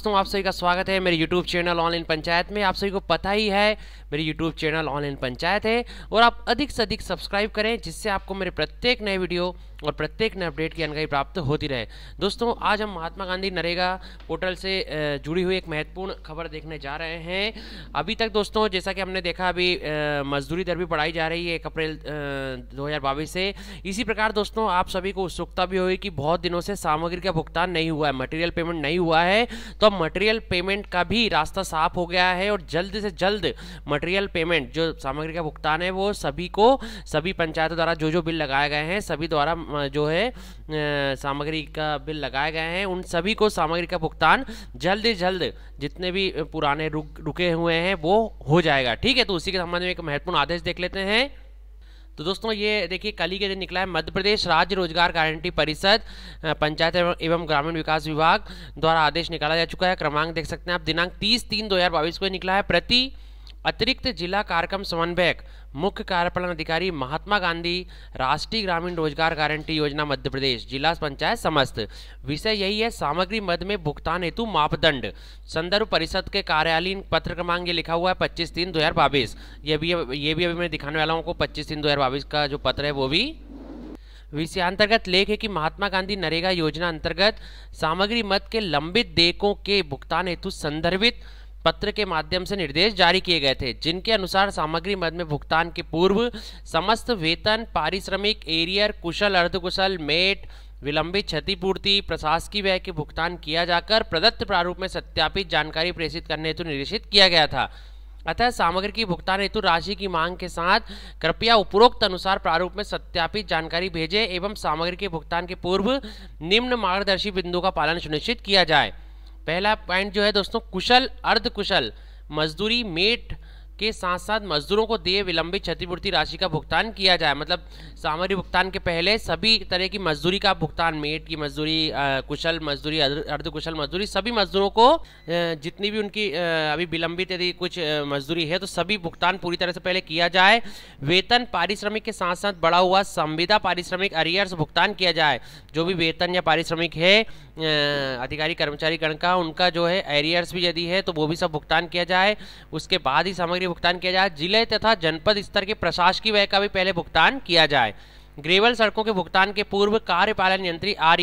दोस्तों आप सभी का स्वागत है मेरे YouTube चैनल ऑनलाइन पंचायत में आप सभी को पता ही है मेरी YouTube चैनल ऑनलाइन पंचायत है और आप अधिक से अधिक सब्सक्राइब करें जिससे आपको मेरे प्रत्येक नए वीडियो और प्रत्येक नए अपडेट की जानकारी प्राप्त होती रहे दोस्तों आज हम महात्मा गांधी नरेगा पोर्टल से जुड़ी हुई एक महत्वपूर्ण खबर देखने जा रहे हैं अभी तक दोस्तों जैसा कि हमने देखा अभी मजदूरी दर भी बढ़ाई जा रही है एक अप्रैल दो से इसी प्रकार दोस्तों आप सभी को उत्सुकता भी हुई कि बहुत दिनों से सामग्री का भुगतान नहीं हुआ है मटेरियल पेमेंट नहीं हुआ है तो अब मटेरियल पेमेंट का भी रास्ता साफ हो गया है और जल्द से जल्द मटेरियल पेमेंट जो सामग्री का भुगतान है वो सभी को सभी पंचायतों द्वारा जो जो बिल लगाए गए हैं सभी द्वारा जो है सामग्री का बिल लगाए गए हैं उन सभी को सामग्री का भुगतान जल्द जल्द जितने भी पुराने रुक रुके हुए हैं वो हो जाएगा ठीक है तो उसी के संबंध में एक महत्वपूर्ण आदेश देख लेते हैं तो दोस्तों ये देखिए कल ही के दिन निकला है मध्य प्रदेश राज्य रोजगार गारंटी परिषद पंचायत एवं ग्रामीण विकास विभाग द्वारा आदेश निकाला जा चुका है क्रमांक देख सकते हैं आप दिनांक 30 तीन 2022 को निकला है प्रति अतिरिक्त जिला कार्यक्रम समन्वयक मुख्य कार्यपालन अधिकारी महात्मा गांधी राष्ट्रीय ग्रामीण रोजगार गारंटी योजना मध्य प्रदेश जिला पंचायत समस्त विषय यही है सामग्री मद में भुगतान हेतु मापदंड संदर्भ परिषद के कार्यालयीन पत्र क्रमांक ये लिखा हुआ है पच्चीस तीन दो हजार बाईस ये भी ये भी अभी मैं दिखाने वाला हूँ आपको पच्चीस तीन दो का जो पत्र है वो भी विषय अंतर्गत लेख है कि महात्मा गांधी नरेगा योजना अंतर्गत सामग्री मत के लंबित देखों के भुगतान हेतु संदर्भित पत्र के माध्यम से निर्देश जारी किए गए थे जिनके अनुसार सामग्री मद में भुगतान के पूर्व समस्त वेतन पारिश्रमिक एरियर कुशल अर्धकुशल मेट विलंबित क्षतिपूर्ति प्रशासकीय व्यय के भुगतान किया जाकर प्रदत्त प्रारूप में सत्यापित जानकारी प्रेषित करने हेतु निर्देशित किया गया था अतः सामग्री की भुगतान हेतु राशि की मांग के साथ कृपया उपरोक्त अनुसार प्रारूप में सत्यापित जानकारी भेजें एवं सामग्री के भुगतान के पूर्व निम्न मार्गदर्शी बिंदु का पालन सुनिश्चित किया जाए पहला पॉइंट जो है दोस्तों कुशल अर्ध कुशल मजदूरी मेट के साथ साथ मजदूरों को दिए विलंबित क्षतिपूर्ति राशि का भुगतान किया जाए मतलब सामग्री भुगतान के पहले सभी तरह की मजदूरी का भुगतान मेट की मजदूरी कुशल मजदूरी अर्धकुशल मजदूरी सभी मजदूरों को जितनी भी उनकी अभी विलंबित यदि कुछ मजदूरी है तो सभी भुगतान पूरी तरह से पहले किया जाए वेतन पारिश्रमिक के साथ साथ बढ़ा हुआ संविदा पारिश्रमिक अरियर्स भुगतान किया जाए जो भी वेतन या पारिश्रमिक है अधिकारी कर्मचारी गण का उनका जो है एरियर्स भी यदि है तो वो भी सब भुगतान किया जाए उसके बाद ही सामग्री भी भुगतान किया जाए जिले तथा जनपद स्तर के प्रशासकीय व्यय का भी पहले भुगतान किया जाए ग्रेवल सड़कों के भुगतान के पूर्व कार्यपालन यंत्री आर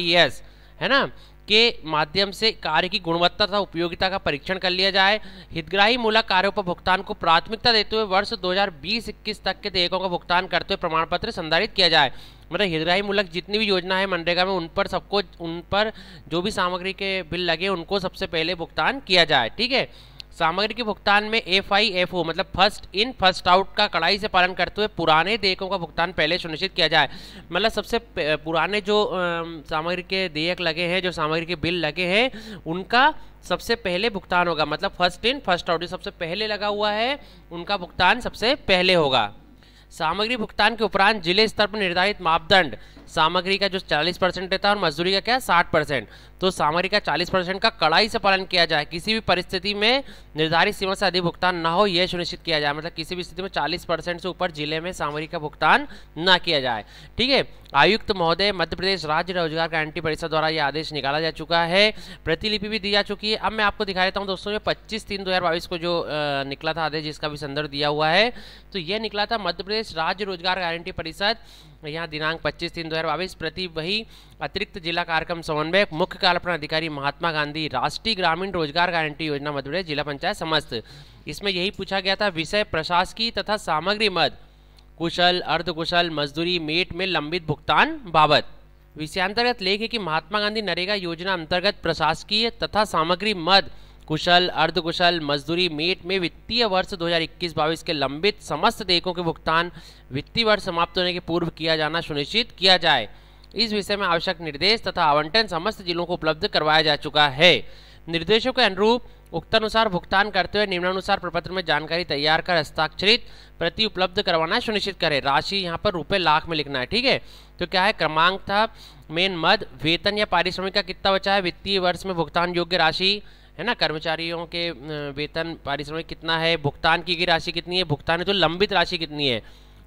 है ना के माध्यम से कार्य की गुणवत्ता तथा उपयोगिता का परीक्षण कर लिया जाए हितग्राही मूलक कार्यों पर भुगतान को प्राथमिकता देते हुए वर्ष 2020-21 तक के देयकों का भुगतान करते हुए प्रमाण पत्र संधारित किया जाए मतलब हितग्राही मूलक जितनी भी योजना है मनरेगा में उन पर सबको उन पर जो भी सामग्री के बिल लगे उनको सबसे पहले भुगतान किया जाए ठीक है सामग्री के भुगतान में एफ आई एफ ओ मतलब फर्स्ट इन फर्स्ट आउट का कड़ाई से पालन करते हुए पुराने देयकों का भुगतान पहले सुनिश्चित किया जाए मतलब सबसे पुराने जो सामग्री के देयक लगे हैं जो सामग्री के बिल लगे हैं उनका सबसे पहले भुगतान होगा मतलब फर्स्ट इन फर्स्ट आउट जो सबसे पहले लगा हुआ है उनका भुगतान सबसे पहले होगा सामग्री भुगतान के उपरांत जिले स्तर पर निर्धारित मापदंड सामग्री का जो 40 परसेंट रहता है और मजदूरी का क्या 60 परसेंट तो सामग्री का 40 परसेंट का कड़ाई से पालन किया जाए किसी भी परिस्थिति में निर्धारित सीमा से अधिक भुगतान ना हो यह सुनिश्चित किया जाए मतलब किसी भी स्थिति में 40 परसेंट से ऊपर जिले में सामग्री का भुगतान ना किया जाए ठीक है आयुक्त महोदय मध्य प्रदेश राज्य रोजगार गारंटी परिषद द्वारा यह आदेश निकाला जा चुका है प्रतिलिपि भी दी जा चुकी है अब मैं आपको दिखा देता हूँ दोस्तों ये पच्चीस तीन दो को जो निकला था आदेश जिसका भी संदर्भ दिया हुआ है तो यह निकला था मध्य प्रदेश प्रदेश राज्य रोजगार गारंटी परिषद यहाँ दिनांक 25 तीन दो हज़ार बाईस प्रति वही अतिरिक्त जिला कार्यक्रम समन्वयक मुख्य कार्यपालन अधिकारी महात्मा गांधी राष्ट्रीय ग्रामीण रोजगार गारंटी योजना मधुबनी जिला पंचायत समस्त इसमें यही पूछा गया था विषय प्रशासकीय तथा सामग्री मद कुशल अर्धकुशल मजदूरी मेट में लंबित भुगतान बाबत विषयांतर्गत लेख है कि महात्मा गांधी नरेगा योजना अंतर्गत प्रशासकीय तथा सामग्री मद कुशल अर्धकुशल मजदूरी मेट में वित्तीय वर्ष 2021-22 के लंबित समस्त देखों के भुगतान वित्तीय वर्ष समाप्त होने के पूर्व किया जाना सुनिश्चित किया जाए इस विषय में आवश्यक निर्देश तथा आवंटन समस्त जिलों को उपलब्ध करवाया जा चुका है निर्देशों के अनुरूप उक्तानुसार भुगतान करते हुए निम्नानुसार प्रपत्र में जानकारी तैयार कर हस्ताक्षरित प्रति उपलब्ध करवाना सुनिश्चित करें राशि यहाँ पर रुपए लाख में लिखना है ठीक है तो क्या है क्रमांक था मेन मद वेतन या पारिश्रमिक का कितना बचा है वित्तीय वर्ष में भुगतान योग्य राशि है ना कर्मचारियों के वेतन पारिश्रमिक कितना है भुगतान की गई राशि कितनी है भुगतान है तो लंबित राशि कितनी है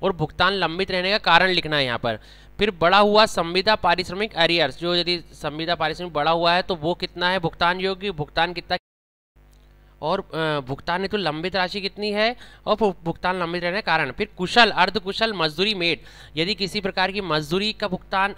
और भुगतान लंबित रहने का कारण लिखना है यहाँ पर फिर बड़ा हुआ संविदा पारिश्रमिक एरियर्स जो यदि संविदा पारिश्रमिक बड़ा हुआ है तो वो कितना है भुगतान योग्य भुगतान कितना और भुगतान हेतु तो लंबित राशि कितनी है और भुगतान लंबित रहने का कारण फिर कुशल अर्धकुशल मजदूरी मेड यदि किसी प्रकार की मजदूरी का भुगतान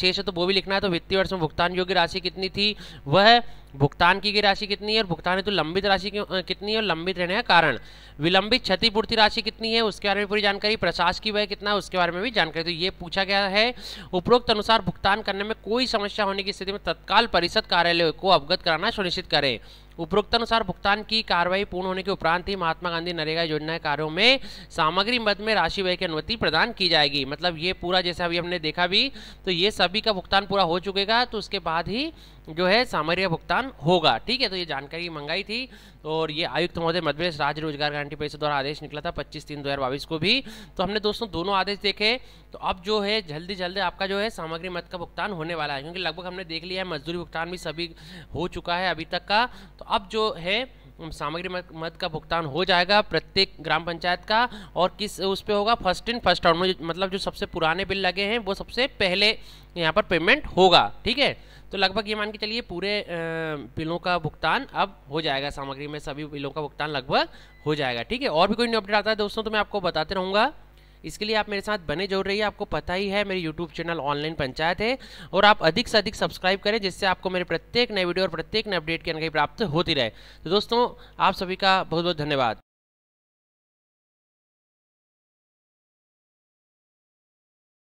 शेष है तो वो भी लिखना है तो वित्तीय वर्ष में भुगतान योग्य राशि कितनी थी वह भुगतान की गई राशि कितनी है और भुगतान हेतु लंबित राशि कितनी है और लंबित रहने का कारण विलंबित क्षतिपूर्ति राशि कितनी है उसके बारे में पूरी जानकारी प्रशासकीय व्यय कितना है उसके बारे में भी जानकारी तो ये पूछा गया है उपरोक्त अनुसार भुगतान करने में कोई समस्या होने की स्थिति में तत्काल परिषद कार्यालय को अवगत कराना सुनिश्चित करें उपरोक्तानुसार भुगतान की कार्रवाई पूर्ण होने के उपरांत ही महात्मा गांधी नरेगा योजना के कार्यों में सामग्री मद में राशि व्यय की अनुमति प्रदान की जाएगी मतलब ये पूरा जैसे अभी हमने देखा भी तो ये सभी का भुगतान पूरा हो चुकेगा तो उसके बाद ही जो है सामग्री का भुगतान होगा ठीक है तो ये जानकारी मंगाई थी तो और ये आयुक्त महोदय मध्यप्रदेश राज्य रोजगार गारंटी परिषद द्वारा आदेश निकला था पच्चीस तीन दो को भी तो हमने दोस्तों दोनों आदेश देखे तो अब जो है जल्दी जल्दी आपका जो है सामग्री मत का भुगतान होने वाला है क्योंकि लगभग हमने देख लिया है मजदूरी भुगतान भी सभी हो चुका है अभी तक का तो अब जो है सामग्री मत का भुगतान हो जाएगा प्रत्येक ग्राम पंचायत का और किस उस पर होगा फर्स्ट इन फर्स्ट आउट में मतलब जो सबसे पुराने बिल लगे हैं वो सबसे पहले यहाँ पर पेमेंट होगा ठीक है तो लगभग ये मान के चलिए पूरे बिलों का भुगतान अब हो जाएगा सामग्री में सभी बिलों का भुगतान लगभग हो जाएगा ठीक है और भी कोई न्यू अपडेट आता है दोस्तों तो मैं आपको बताते रहूँगा इसके लिए आप मेरे साथ बने रही रहिए आपको पता ही है मेरी यूट्यूब चैनल ऑनलाइन पंचायत है और आप अधिक से अधिक सब्सक्राइब करें जिससे आपको मेरे प्रत्येक नए वीडियो और प्रत्येक नए अपडेट की जानकारी प्राप्त होती रहे तो दोस्तों आप सभी का बहुत बहुत धन्यवाद